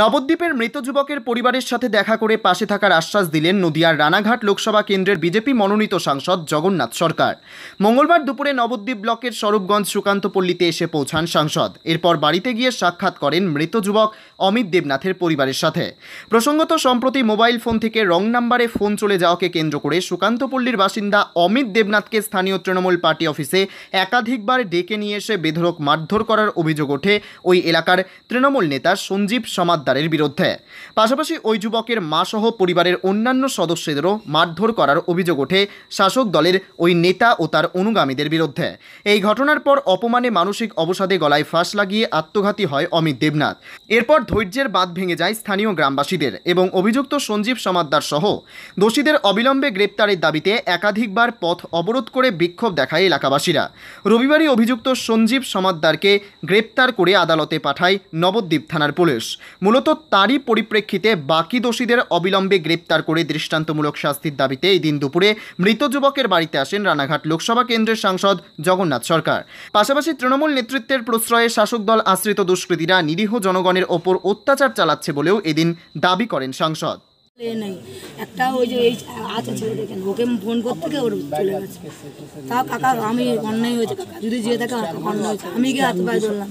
নবদ্বীপের মৃত যুবকের পরিবারের সাথে দেখা করে পাশে থাকার আশ্বাস দিলেন নদিয়ার রানাঘাট লোকসভা কেন্দ্রের বিজেপি মনোনীত সাংসদ জগন্নাথ সরকার মঙ্গলবার দুপুরে নবদ্বীপ ব্লকের স্বরূপগঞ্জ সুকান্তপল্লীতে এসে পৌঁছান সাংসদ এরপর বাড়িতে গিয়ে সাক্ষাৎ করেন মৃত যুবক অমিত দেবনাথের পরিবারের সাথে প্রসঙ্গত সম্প্রতি মোবাইল ফোন থেকে রং নাম্বারে ফোন চলে যাওয়াকে কেন্দ্র করে সুকান্তপল্লীর বাসিন্দা অমিত দেবনাথকে স্থানীয় তৃণমূল পার্টি অফিসে একাধিকবার ডেকে নিয়ে এসে বেধরক মারধর করার অভিযোগ ওঠে ওই এলাকার তৃণমূল নেতা সঞ্জীব সমাজ জমাদ্দারের বিরুদ্ধে পাশাপাশি ওই যুবকের মাসহ পরিবারের অন্যান্য সদস্যদেরও মারধর করার অভিযোগ ওঠে শাসক দলের ওই নেতা ও তার অনুগামীদের বিরুদ্ধে এই ঘটনার পর অপমানে মানসিক অবসাদে গলায় ফাঁস লাগিয়ে আত্মঘাতী হয় অমিত দেবনাথ এরপর ধৈর্যের বাঁধ ভেঙে যায় স্থানীয় গ্রামবাসীদের এবং অভিযুক্ত সঞ্জীব সমাদ্দার সহ দোষীদের অবিলম্বে গ্রেপ্তারের দাবিতে একাধিকবার পথ অবরোধ করে বিক্ষোভ দেখায় এলাকাবাসীরা রবিবারই অভিযুক্ত সঞ্জীব সমাদ্দারকে গ্রেপ্তার করে আদালতে পাঠায় নবদ্বীপ থানার পুলিশ মূলত তারই পরিপ্রেক্ষিতে বাকি দোষীদের অবিলম্বে গ্রেপ্তার করে দৃষ্টান্তমূলক শাস্তির দাবিতে এই দিন দুপুরে মৃত যুবকের বাড়িতে আসেন রানাঘাট লোকসভা কেন্দ্রের সাংসদ জগন্নাথ সরকার পাশাপাশি তৃণমূল নেতৃত্বের প্রশ্রয়ে শাসক দল আশ্রিত দুষ্কৃতীরা নিরীহ জনগণের ওপর অত্যাচার চালাচ্ছে বলেও এদিন দাবি করেন সাংসদ একটা ওই যে এই দেখেন ওকে ফোন করতে গিয়ে ওর চলে গেছে তা কাকা আমি অন্যায় হয়েছে যদি যেয়ে থাকে অন্যায় হয়েছে আমি গিয়ে হাত পায়ে ধরলাম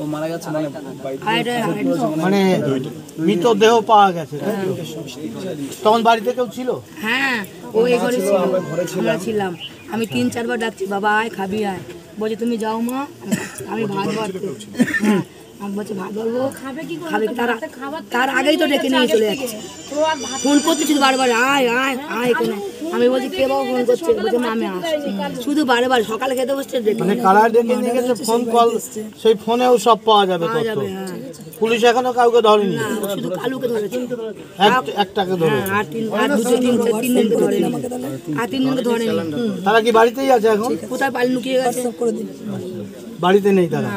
ও মারা গেছে মানে মানে, মানে পাওয়া গেছে তখন বাড়িতে কেউ ছিল হ্যাঁ ও এই ঘরে ছিল আমরা ছিলাম আমি তিন হ্যাঁ। চারবার ডাকছি বাবা আয় খাবি আয় বলছে তুমি যাও মা আমি ভাত তার আগেই তো ডেকে নিয়ে চলে যাচ্ছে ফোন বারবার আয় আয় হ্যাঁ, আয় আমি বলছি কে বাবা ফোন করছে শুধু বারবার সকালে খেতে বসছে মানে ফোন সেই ফোনেও সব পাওয়া যাবে হ্যাঁ। পুলিশ এখনো কাউকে ধরেনি একটাকে ধরে হ্যাঁ, তিন তিন তারা কি বাড়িতেই আছে এখন কোথায় বাড়িতে নেই তারা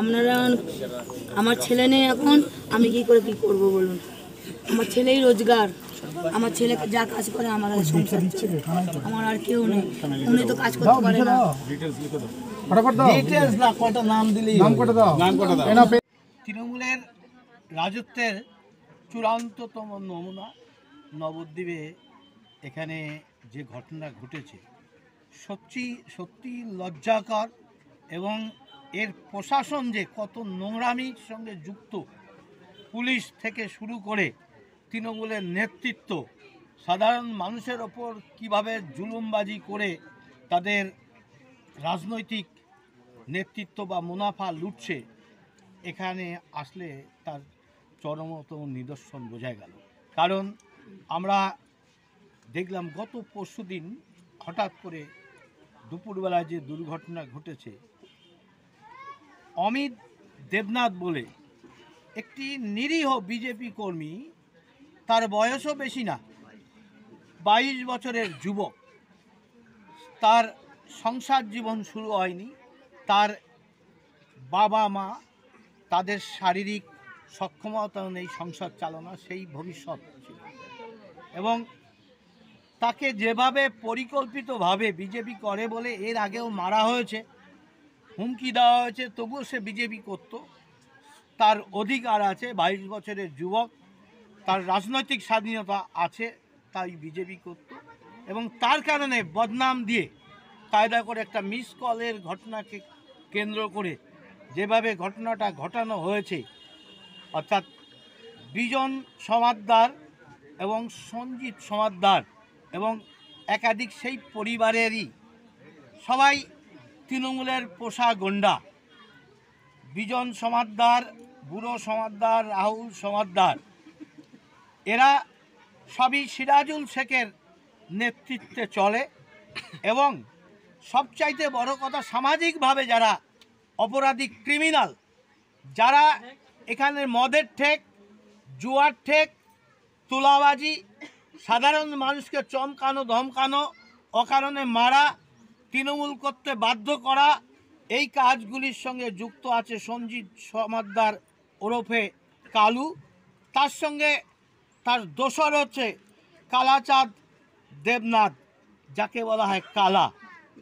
আপনারা আমার ছেলে নেই এখন আমি কি করে কি করব বলুন আমার ছেলেই রোজগার আমার ছেলেকে যা কাজ করে আমার সংসার আমার আর কেউ নেই উনি তো কাজ করতে পারে না তৃণমূলের রাজত্বের চূড়ান্ততম নমুনা নবদ্বীপে এখানে যে ঘটনা ঘটেছে সত্যি সত্যি লজ্জাকর এবং এর প্রশাসন যে কত নোংরামির সঙ্গে যুক্ত পুলিশ থেকে শুরু করে তৃণমূলের নেতৃত্ব সাধারণ মানুষের ওপর কিভাবে জুলুমবাজি করে তাদের রাজনৈতিক নেতৃত্ব বা মুনাফা লুটছে এখানে আসলে তার চরমতম নিদর্শন বোঝা গেল কারণ আমরা দেখলাম গত পরশু দিন হঠাৎ করে দুপুরবেলায় যে দুর্ঘটনা ঘটেছে অমিত দেবনাথ বলে একটি নিরীহ বিজেপি কর্মী তার বয়সও বেশি না বাইশ বছরের যুবক তার সংসার জীবন শুরু হয়নি তার বাবা মা তাদের শারীরিক সক্ষমতা নেই সংসার চালনা সেই ভবিষ্যৎ ছিল এবং তাকে যেভাবে পরিকল্পিতভাবে বিজেপি করে বলে এর আগেও মারা হয়েছে হুমকি দেওয়া হয়েছে তবুও সে বিজেপি করত তার অধিকার আছে বাইশ বছরের যুবক তার রাজনৈতিক স্বাধীনতা আছে তাই বিজেপি করত এবং তার কারণে বদনাম দিয়ে কায়দা করে একটা মিস কলের ঘটনাকে কেন্দ্র করে যেভাবে ঘটনাটা ঘটানো হয়েছে অর্থাৎ বিজন সমাদদার এবং সঞ্জিত সমাদদার এবং একাধিক সেই পরিবারেরই সবাই তৃণমূলের পোষা গন্ডা বিজন সমাদদার বুড়ো সমাদদার রাহুল সমাদদার এরা সবই সিরাজুল শেখের নেতৃত্বে চলে এবং সবচাইতে বড় কথা সামাজিকভাবে যারা অপরাধী ক্রিমিনাল যারা এখানে মদের ঠেক জুয়ার ঠেক তুলাবাজি সাধারণ মানুষকে চমকানো ধমকানো অকারণে মারা তৃণমূল করতে বাধ্য করা এই কাজগুলির সঙ্গে যুক্ত আছে সঞ্জিত সমাদ্দার ওরফে কালু তার সঙ্গে তার দোসর হচ্ছে কালাচাঁদ দেবনাথ যাকে বলা হয় কালা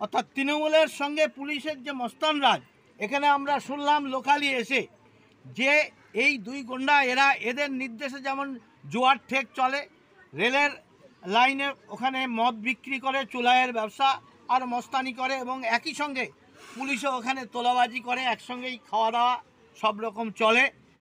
অর্থাৎ তৃণমূলের সঙ্গে পুলিশের যে মস্তানরাজ এখানে আমরা শুনলাম লোকালি এসে যে এই দুই গন্ডা এরা এদের নির্দেশে যেমন জোয়ার ঠেক চলে রেলের লাইনে ওখানে মদ বিক্রি করে চুলাইয়ের ব্যবসা আর মস্তানি করে এবং একই সঙ্গে পুলিশও ওখানে তোলাবাজি করে একসঙ্গেই খাওয়া দাওয়া সব রকম চলে